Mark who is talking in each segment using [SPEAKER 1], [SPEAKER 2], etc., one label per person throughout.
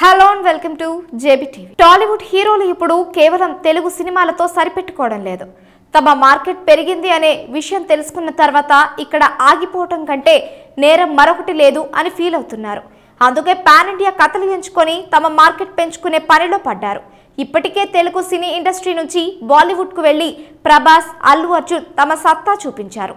[SPEAKER 1] hello and welcome to JB TV Tollywood హీరోలు ఇప్పుడు కేవలం తెలుగు సినిమాలతో సరిపెట్టుకోవడం లేదు తమ మార్కెట్ పెరిగింది అనే విషయం తెలుసుకున్న తర్వాత ఇక్కడ ఆగిపోవటం కంటే నేరం మరొకటి లేదు అని ఫీల్ అవుతున్నారు అందుకే పాన్ ఇండియా కథలు ఎంచుకొని తమ మార్కెట్ పెంచుకునే పనిలో పడ్డారు ఇప్పటికే తెలుగు సినీ ఇండస్ట్రీ నుంచి బాలీవుడ్కు వెళ్ళి ప్రభాస్ అల్లు అర్జున్ తమ సత్తా చూపించారు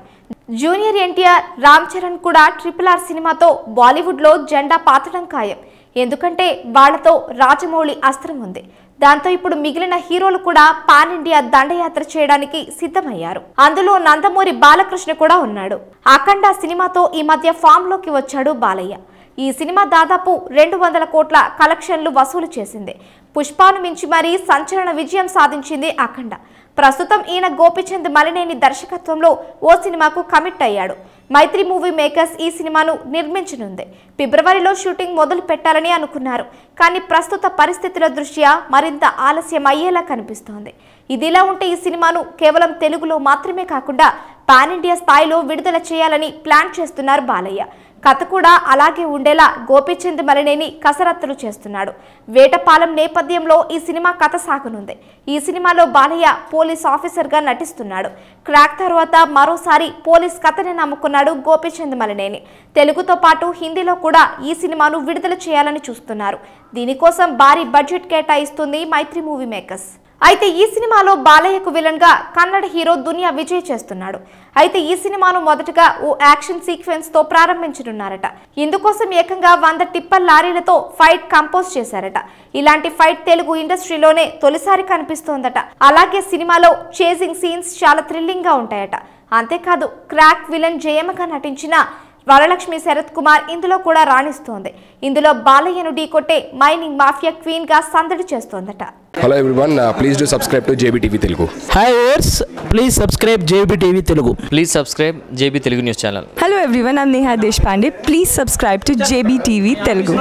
[SPEAKER 1] జూనియర్ ఎన్టీఆర్ రామ్ చరణ్ కూడా ట్రిపుల్ ఆర్ సినిమాతో బాలీవుడ్లో జెండా పాతడం ఖాయం ఎందుకంటే వాళ్లతో రాజమౌళి అస్త్రం ఉంది దాంతో ఇప్పుడు మిగిలిన హీరోలు కూడా పాన్ ఇండియా దండయాత్ర చేయడానికి సిద్ధమయ్యారు అందులో నందమూరి బాలకృష్ణ కూడా ఉన్నాడు అఖండ సినిమాతో ఈ మధ్య ఫామ్ లోకి వచ్చాడు బాలయ్య ఈ సినిమా దాదాపు రెండు వందల కోట్ల కలెక్షన్లు వసూలు చేసింది పుష్పాను మించి మరీ సంచలన విజయం సాధించింది అఖండ ప్రస్తుతం ఈయన గోపిచంద్ మలినేని దర్శకత్వంలో ఓ సినిమాకు కమిట్ అయ్యాడు మైత్రి మూవీ మేకర్స్ ఈ సినిమాను నిర్మించనుంది ఫిబ్రవరిలో షూటింగ్ మొదలు పెట్టాలని అనుకున్నారు కానీ ప్రస్తుత పరిస్థితుల దృష్ట్యా మరింత ఆలస్యం అయ్యేలా కనిపిస్తోంది ఇదిలా ఉంటే ఈ సినిమాను కేవలం తెలుగులో మాత్రమే కాకుండా పాన్ ఇండియా స్థాయిలో విడుదల చేయాలని ప్లాన్ చేస్తున్నారు బాలయ్య కథ కూడా అలాగే ఉండేలా గోపిచంద్ మలినేని కసరత్తులు చేస్తున్నాడు వేటపాలెం నేపథ్యంలో ఈ సినిమా కథ సాగనుంది ఈ సినిమాలో బాలయ్య పోలీస్ ఆఫీసర్గా నటిస్తున్నాడు క్రాక్ తర్వాత మరోసారి పోలీస్ కథని నమ్ముకున్నాడు గోపిచంద్ మలినేని తెలుగుతో పాటు హిందీలో కూడా ఈ సినిమాను విడుదల చేయాలని చూస్తున్నారు దీనికోసం భారీ బడ్జెట్ కేటాయిస్తుంది మైత్రి మూవీ మేకర్స్ అయితే ఈ సినిమాలో బాలయ్యకు విలన్ గా కన్నడ హీరో దునియా విజయ్ చేస్తున్నాడు అయితే ఈ సినిమాను మొదటగా ఓ యాక్షన్ సీక్వెన్స్ తో ప్రారంభించనున్నారట ఇందుకోసం ఏకంగా వంద టిప్పర్ లారీలతో ఫైట్ కంపోజ్ చేశారట ఇలాంటి ఫైట్ తెలుగు ఇండస్ట్రీలోనే తొలిసారి కనిపిస్తోందట అలాగే సినిమాలో చేసింగ్ సీన్స్ చాలా థ్రిల్లింగ్ గా ఉంటాయట అంతేకాదు క్రాక్ విలన్ జయమగా నటించిన వరలక్ష్మి శరత్ కుమార్ ఇందులో కూడా రాణిస్తోంది ఇందులో బాలయ్యను ఢీకొట్టే మైనింగ్ మాఫియా క్వీన్ గా సందడి చేస్తోందట hello everyone please do subscribe to JB TV Telugu hi viewers please subscribe JB TV Telugu please subscribe JB Telugu news channel hello everyone I am Neha Deshpande please subscribe to JB TV Telugu